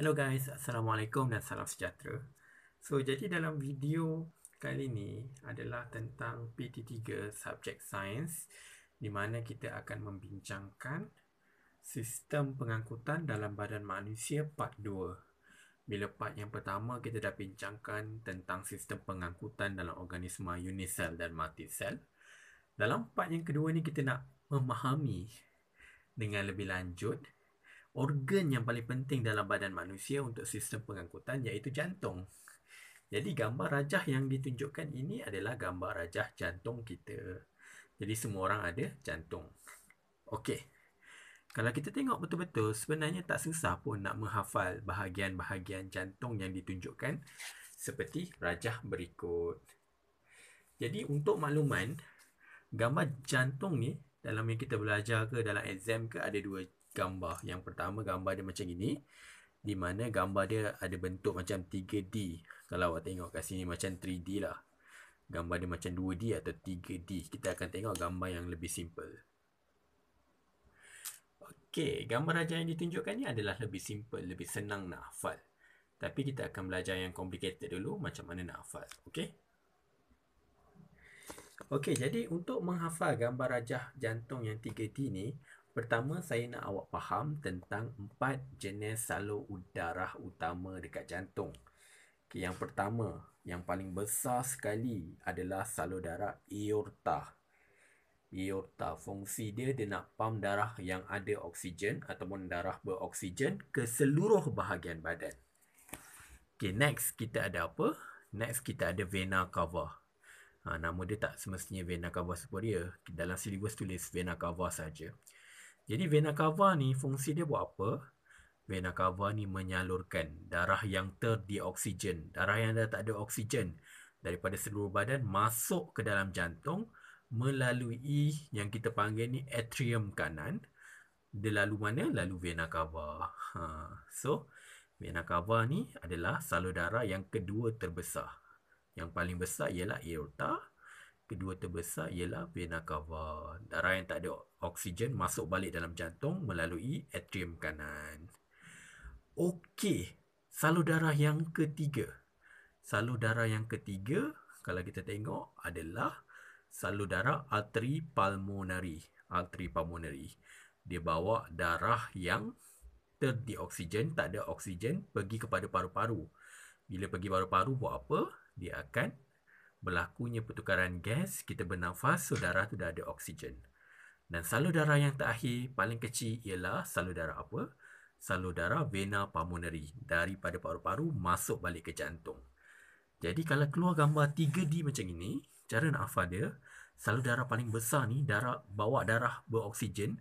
Hello guys, Assalamualaikum dan salam sejahtera. So, jadi dalam video kali ini adalah tentang PT3 Subjek Sains di mana kita akan membincangkan sistem pengangkutan dalam badan manusia part 2. Bila part yang pertama kita dah bincangkan tentang sistem pengangkutan dalam organisma unisel dan multisel. Dalam part yang kedua ni kita nak memahami dengan lebih lanjut organ yang paling penting dalam badan manusia untuk sistem pengangkutan iaitu jantung. Jadi gambar rajah yang ditunjukkan ini adalah gambar rajah jantung kita. Jadi semua orang ada jantung. Okey. Kalau kita tengok betul-betul sebenarnya tak susah pun nak menghafal bahagian-bahagian jantung yang ditunjukkan seperti rajah berikut. Jadi untuk makluman gambar jantung ni dalam yang kita belajar ke dalam exam ke ada dua gambar. Yang pertama gambar dia macam ini, Di mana gambar dia ada bentuk macam 3D. Kalau awak tengok kat sini macam 3D lah. Gambar dia macam 2D atau 3D. Kita akan tengok gambar yang lebih simple. Okey, gambar rajah yang ditunjukkan ni adalah lebih simple, lebih senang nak hafal. Tapi kita akan belajar yang complicated dulu macam mana nak hafal. Okey? Okey, jadi untuk menghafal gambar rajah jantung yang 3D ni, Pertama, saya nak awak faham tentang empat jenis salur udara utama dekat jantung. Okay, yang pertama, yang paling besar sekali adalah salur darah aorta. Aorta fungsi dia dia nak pam darah yang ada oksigen ataupun darah beroksigen ke seluruh bahagian badan. Okay, next kita ada apa? Next kita ada vena cava. Ha, nama dia tak semestinya vena cava superior. Dalam silibus tulis vena cava saja. Jadi vena cava ni fungsi dia buat apa? Vena cava ni menyalurkan darah yang terdioksigen, darah yang dah tak ada oksigen daripada seluruh badan masuk ke dalam jantung melalui yang kita panggil ni atrium kanan. Dia lalu mana? Lalu vena cava. Ha. So, vena cava ni adalah salur darah yang kedua terbesar. Yang paling besar ialah aorta, kedua terbesar ialah vena cava. Darah yang tak ada oksigen masuk balik dalam jantung melalui atrium kanan. Okey, salur darah yang ketiga. Salur darah yang ketiga kalau kita tengok adalah salur darah arteri pulmonari. Arteri pulmonari. Dia bawa darah yang terdi oksigen, tak ada oksigen pergi kepada paru-paru. Bila pergi paru-paru buat apa? Dia akan berlakunya pertukaran gas, kita bernafas, so darah tu dah ada oksigen. Dan salur darah yang terakhir, paling kecil ialah salur darah apa? Salur darah vena pulmonary daripada paru-paru masuk balik ke jantung. Jadi kalau keluar gambar 3D macam ini, cara nak hafal dia, salur darah paling besar ni, darah bawa darah beroksigen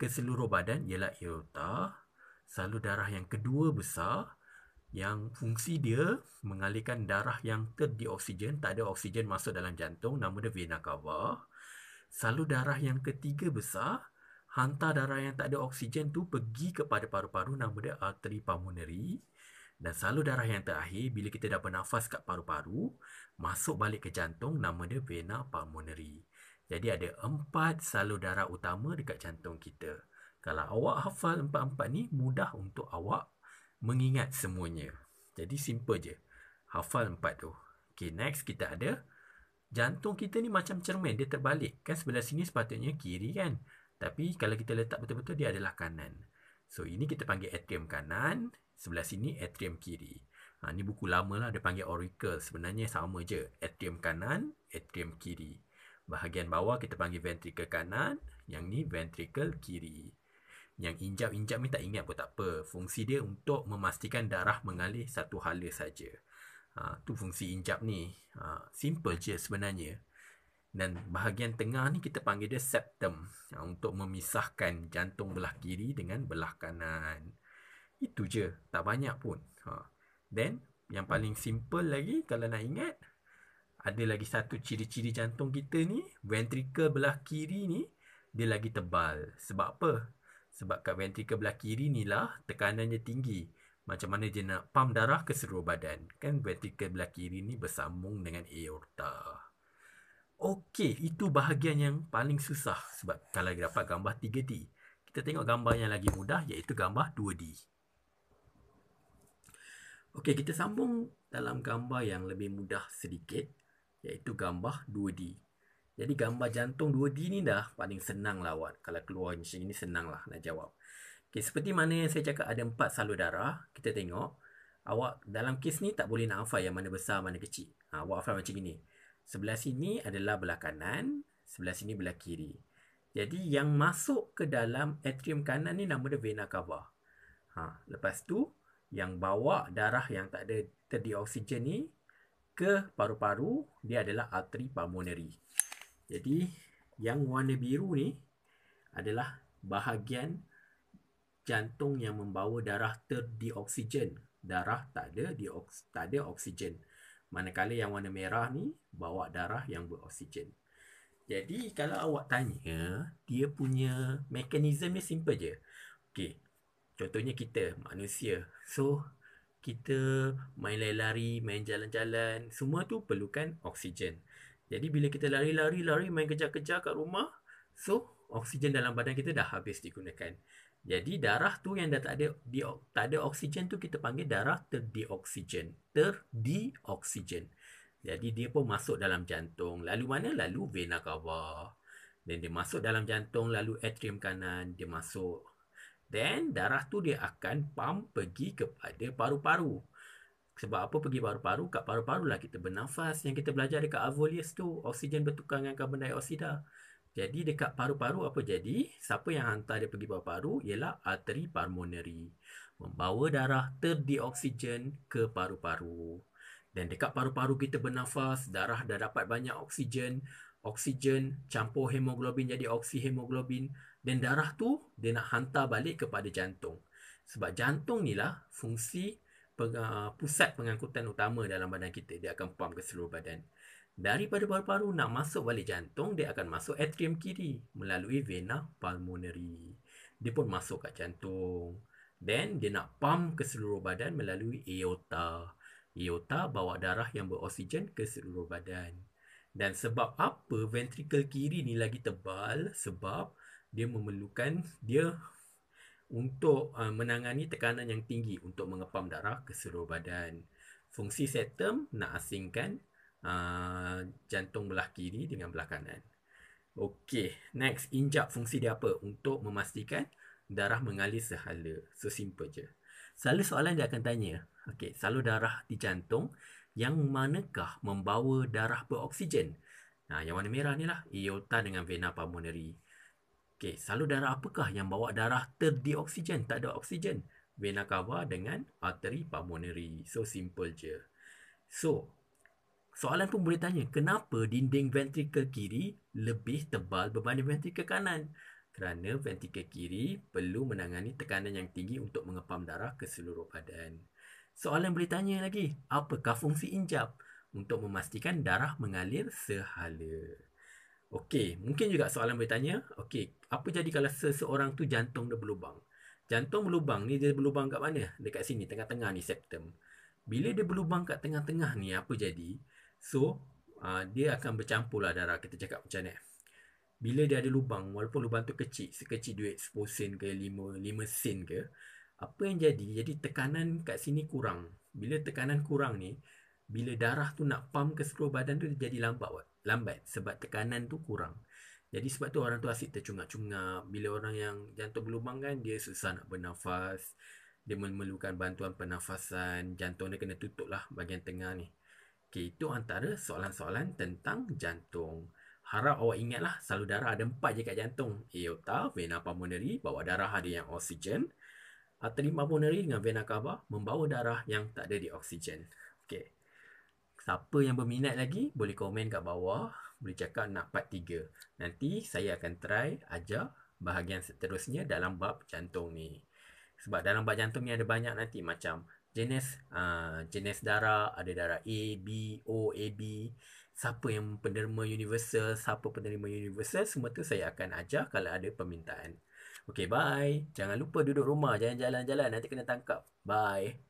ke seluruh badan ialah aorta. Salur darah yang kedua besar yang fungsi dia mengalirkan darah yang terdioksigen, tak ada oksigen masuk dalam jantung, nama dia vena cava. Salur darah yang ketiga besar, hantar darah yang tak ada oksigen tu pergi kepada paru-paru, nama dia arteri pulmonary. Dan salur darah yang terakhir, bila kita dah bernafas kat paru-paru, masuk balik ke jantung, nama dia vena pulmonary. Jadi ada empat salur darah utama dekat jantung kita. Kalau awak hafal empat-empat ni, mudah untuk awak mengingat semuanya. Jadi simple je. Hafal empat tu. Okay, next kita ada jantung kita ni macam cermin. Dia terbalik. Kan sebelah sini sepatutnya kiri kan. Tapi kalau kita letak betul-betul dia adalah kanan. So ini kita panggil atrium kanan. Sebelah sini atrium kiri. Ha, ni buku lama lah dia panggil auricle Sebenarnya sama je. Atrium kanan, atrium kiri. Bahagian bawah kita panggil ventricle kanan. Yang ni ventricle kiri. Yang injap-injap ni tak ingat pun tak apa. Fungsi dia untuk memastikan darah mengalir satu hala saja. Ha, tu fungsi injap ni. Ha, simple je sebenarnya. Dan bahagian tengah ni kita panggil dia septum. Ha, untuk memisahkan jantung belah kiri dengan belah kanan. Itu je. Tak banyak pun. Ha. Then, yang paling simple lagi kalau nak ingat. Ada lagi satu ciri-ciri jantung kita ni. Ventricle belah kiri ni. Dia lagi tebal. Sebab apa? Sebab kat ventrikel belah kiri ni lah tekanannya tinggi. Macam mana dia nak pump darah ke seluruh badan. Kan ventrikel belah kiri ni bersambung dengan aorta. Okey, itu bahagian yang paling susah. Sebab kalau kita dapat gambar 3D. Kita tengok gambar yang lagi mudah iaitu gambar 2D. Okey, kita sambung dalam gambar yang lebih mudah sedikit. Iaitu gambar 2D. Jadi gambar jantung 2D ni dah paling senang lah awak. Kalau keluar macam ni senang lah nak jawab. Okay, seperti mana yang saya cakap ada empat salur darah. Kita tengok. Awak dalam kes ni tak boleh nak hafal yang mana besar, mana kecil. Ha, awak hafal macam ni. Sebelah sini adalah belah kanan. Sebelah sini belah kiri. Jadi yang masuk ke dalam atrium kanan ni nama dia vena cava. Ha, lepas tu yang bawa darah yang tak ada terdioksigen ni ke paru-paru dia adalah arteri pulmonary. Jadi yang warna biru ni adalah bahagian jantung yang membawa darah terdioksigen. Darah tak ada dioks tak ada oksigen. Manakala yang warna merah ni bawa darah yang beroksigen. Jadi kalau awak tanya, dia punya mekanisme dia simple je. Okey. Contohnya kita manusia. So kita main lari, main jalan-jalan, semua tu perlukan oksigen. Jadi bila kita lari-lari-lari main kejar-kejar kat rumah, so oksigen dalam badan kita dah habis digunakan. Jadi darah tu yang dah tak ada di, tak ada oksigen tu kita panggil darah terdeoksigen, terdeoksigen. Jadi dia pun masuk dalam jantung. Lalu mana? Lalu vena cava. Then dia masuk dalam jantung lalu atrium kanan dia masuk. Then darah tu dia akan pump pergi kepada paru-paru. Sebab apa pergi paru-paru? Kat paru-paru lah kita bernafas. Yang kita belajar dekat Avolius tu, oksigen bertukar dengan karbon dioksida. Jadi dekat paru-paru apa jadi? Siapa yang hantar dia pergi paru-paru ialah arteri pulmonary. Membawa darah terdioksigen ke paru-paru. Dan dekat paru-paru kita bernafas, darah dah dapat banyak oksigen. Oksigen campur hemoglobin jadi oksihemoglobin. Dan darah tu dia nak hantar balik kepada jantung. Sebab jantung ni lah fungsi peng, ah, pusat pengangkutan utama dalam badan kita. Dia akan pump ke seluruh badan. Daripada paru-paru nak masuk balik jantung, dia akan masuk atrium kiri melalui vena pulmonary. Dia pun masuk kat jantung. Then, dia nak pump ke seluruh badan melalui aorta. Aorta bawa darah yang beroksigen ke seluruh badan. Dan sebab apa ventrikel kiri ni lagi tebal? Sebab dia memerlukan, dia untuk uh, menangani tekanan yang tinggi untuk mengepam darah ke seluruh badan. Fungsi septum nak asingkan uh, jantung belah kiri dengan belah kanan. Okey, next injak fungsi dia apa? Untuk memastikan darah mengalir sehala. So simple je. Selalu soalan dia akan tanya, okey, salur darah di jantung yang manakah membawa darah beroksigen? Nah, yang warna merah ni lah, aorta dengan vena pulmonary. Okey, salur darah apakah yang bawa darah terdeoksigen Tak ada oksigen. Vena cava dengan arteri pulmonary. So, simple je. So, soalan pun boleh tanya, kenapa dinding ventrikel kiri lebih tebal berbanding ventrikel kanan? Kerana ventrikel kiri perlu menangani tekanan yang tinggi untuk mengepam darah ke seluruh badan. Soalan boleh tanya lagi, apakah fungsi injap? Untuk memastikan darah mengalir sehala. Okey, mungkin juga soalan boleh tanya. Okey, apa jadi kalau seseorang tu jantung dia berlubang? Jantung berlubang ni dia berlubang kat mana? Dekat sini, tengah-tengah ni septum. Bila dia berlubang kat tengah-tengah ni, apa jadi? So, uh, dia akan bercampur lah darah. Kita cakap macam ni. Bila dia ada lubang, walaupun lubang tu kecil, sekecil duit 10 sen ke 5, 5 sen ke, apa yang jadi? Jadi tekanan kat sini kurang. Bila tekanan kurang ni, bila darah tu nak pump ke seluruh badan tu, dia jadi lambat. Wad lambat sebab tekanan tu kurang. Jadi sebab tu orang tu asyik tercungap-cungap. Bila orang yang jantung berlubang kan, dia susah nak bernafas. Dia memerlukan bantuan pernafasan. Jantung dia kena tutup lah bahagian tengah ni. Okay, itu antara soalan-soalan tentang jantung. Harap awak ingatlah, salur darah ada empat je kat jantung. Aorta, vena pulmonary, bawa darah ada yang oksigen. Arteri pulmonary dengan vena cava membawa darah yang tak ada di oksigen. Okay. Siapa yang berminat lagi boleh komen kat bawah, boleh cakap nak part 3. Nanti saya akan try ajar bahagian seterusnya dalam bab jantung ni. Sebab dalam bab jantung ni ada banyak nanti macam jenis uh, jenis darah, ada darah A, B, O, AB. Siapa yang penerima universal, siapa penerima universal, semua tu saya akan ajar kalau ada permintaan. Okay, bye. Jangan lupa duduk rumah. Jangan jalan-jalan. Nanti kena tangkap. Bye.